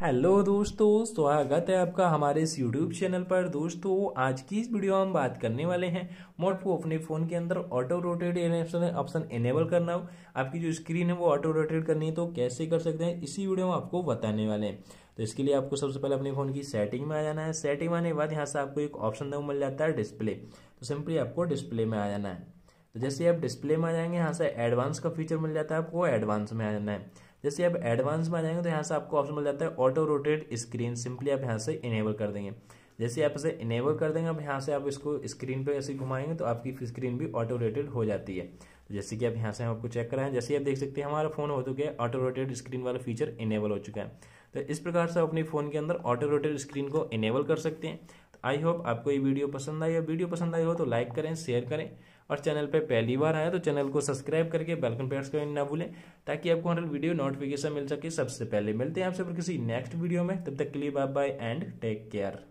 hello दोस्तों स्वागत है आपका हमारे इस यूट्यूब चैनल पर दोस्तों आज की इस वीडियो में हम बात करने वाले हैं मोड को अपने फ़ोन के अंदर ऑटो रोटेट ऑप्शन इनेबल करना हो आपकी जो स्क्रीन है वो ऑटो रोटेट करनी है तो कैसे कर सकते हैं इसी वीडियो में आपको बताने वाले हैं तो इसके लिए आपको सबसे पहले अपने फ़ोन की सेटिंग में आ जाना है सेटिंग में आने के बाद यहाँ से आपको एक ऑप्शन देखो मिल जाता है डिस्प्ले तो सिंपली आपको डिस्प्ले में आ जाना है तो जैसे आप डिस्प्ले में आ जाएंगे यहाँ से एडवांस का फीचर मिल जाता है आपको एडवांस में आ जाना है जैसे आप एडवांस में आ जाएंगे तो यहाँ से आपको ऑप्शन मिल जाता है ऑटो रोटेट स्क्रीन सिंपली आप यहाँ से इनेबल कर देंगे जैसे आप इसे इनेबल कर देंगे अब यहाँ से आप इसको स्क्रीन पर ऐसे घुमाएंगे तो आपकी स्क्रीन भी ऑटो रोटेड हो जाती है जैसे कि आप यहाँ से हम आपको चेक कराएं जैसे आप देख सकते हैं हमारा फोन हो चुका है ऑटो रोटेड स्क्रीन वाला फीचर इनेबल हो चुका है तो इस प्रकार से आप अपने फ़ोन के अंदर ऑटो रोटेड स्क्रीन को इनेबल कर सकते हैं आई तो होप आपको ये वीडियो पसंद आई और वीडियो पसंद आई हो तो लाइक करें शेयर करें और चैनल पर पहली बार आए तो चैनल को सब्सक्राइब करके बेलकन प्रेस करना ना भूलें ताकि आपको हमारे वीडियो नोटिफिकेशन मिल सके सबसे पहले मिलते हैं आपसे किसी नेक्स्ट वीडियो में तब तक के लिए bye bye and take care